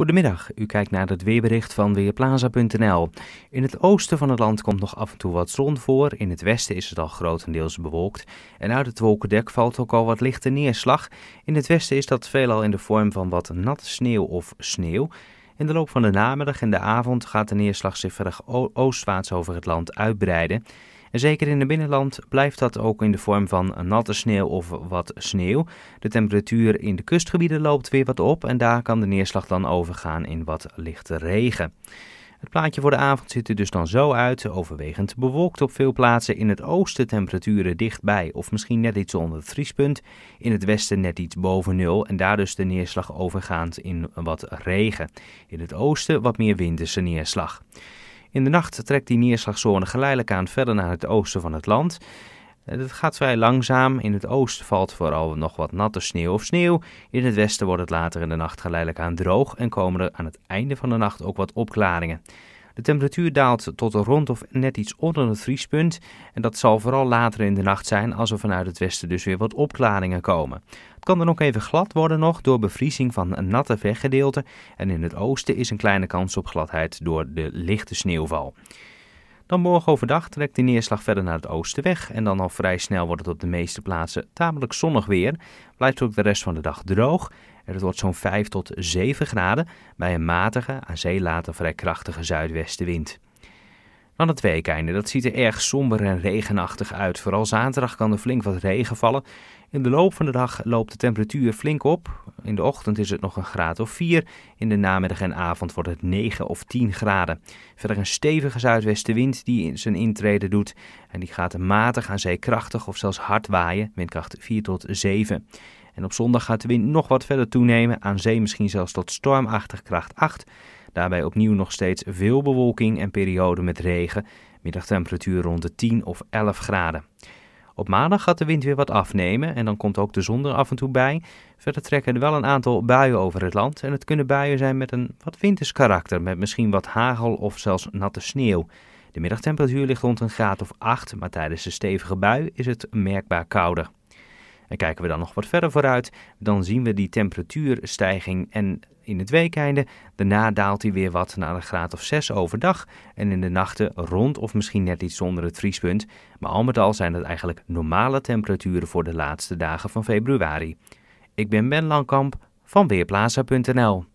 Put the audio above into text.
Goedemiddag, u kijkt naar het weerbericht van Weerplaza.nl. In het oosten van het land komt nog af en toe wat zon voor, in het westen is het al grotendeels bewolkt. En uit het wolkendek valt ook al wat lichte neerslag. In het westen is dat veelal in de vorm van wat natte sneeuw of sneeuw. In de loop van de namiddag en de avond gaat de neerslag zich verder oostwaarts over het land uitbreiden zeker in het binnenland blijft dat ook in de vorm van natte sneeuw of wat sneeuw. De temperatuur in de kustgebieden loopt weer wat op en daar kan de neerslag dan overgaan in wat lichte regen. Het plaatje voor de avond ziet er dus dan zo uit, overwegend bewolkt op veel plaatsen. In het oosten temperaturen dichtbij of misschien net iets onder het vriespunt. In het westen net iets boven nul en daar dus de neerslag overgaand in wat regen. In het oosten wat meer winterse neerslag. In de nacht trekt die neerslagzone geleidelijk aan verder naar het oosten van het land. Het eh, gaat vrij langzaam. In het oosten valt vooral nog wat natte sneeuw of sneeuw. In het westen wordt het later in de nacht geleidelijk aan droog en komen er aan het einde van de nacht ook wat opklaringen. De temperatuur daalt tot rond of net iets onder het vriespunt. En dat zal vooral later in de nacht zijn als er vanuit het westen dus weer wat opklaringen komen. Het kan dan ook even glad worden nog door bevriezing van natte weggedeelte. En in het oosten is een kleine kans op gladheid door de lichte sneeuwval. Dan morgen overdag trekt de neerslag verder naar het oosten weg en dan al vrij snel wordt het op de meeste plaatsen tamelijk zonnig weer. Blijft ook de rest van de dag droog het wordt zo'n 5 tot 7 graden bij een matige, aan zee later vrij krachtige zuidwestenwind. Dan het weekeinde. Dat ziet er erg somber en regenachtig uit. Vooral zaterdag kan er flink wat regen vallen. In de loop van de dag loopt de temperatuur flink op. In de ochtend is het nog een graad of 4. In de namiddag en avond wordt het 9 of 10 graden. Verder een stevige zuidwestenwind die zijn intrede doet. En die gaat matig aan zee krachtig of zelfs hard waaien. Windkracht 4 tot 7. En op zondag gaat de wind nog wat verder toenemen, aan zee misschien zelfs tot stormachtig kracht 8. Daarbij opnieuw nog steeds veel bewolking en perioden met regen. Middagtemperatuur rond de 10 of 11 graden. Op maandag gaat de wind weer wat afnemen en dan komt ook de zon er af en toe bij. Verder trekken er wel een aantal buien over het land en het kunnen buien zijn met een wat winters karakter, met misschien wat hagel of zelfs natte sneeuw. De middagtemperatuur ligt rond een graad of 8, maar tijdens de stevige bui is het merkbaar kouder. En kijken we dan nog wat verder vooruit, dan zien we die temperatuurstijging en in het weekeinde. Daarna daalt hij weer wat naar een graad of 6 overdag en in de nachten rond of misschien net iets onder het vriespunt. Maar al met al zijn dat eigenlijk normale temperaturen voor de laatste dagen van februari. Ik ben Ben Langkamp van Weerplaza.nl.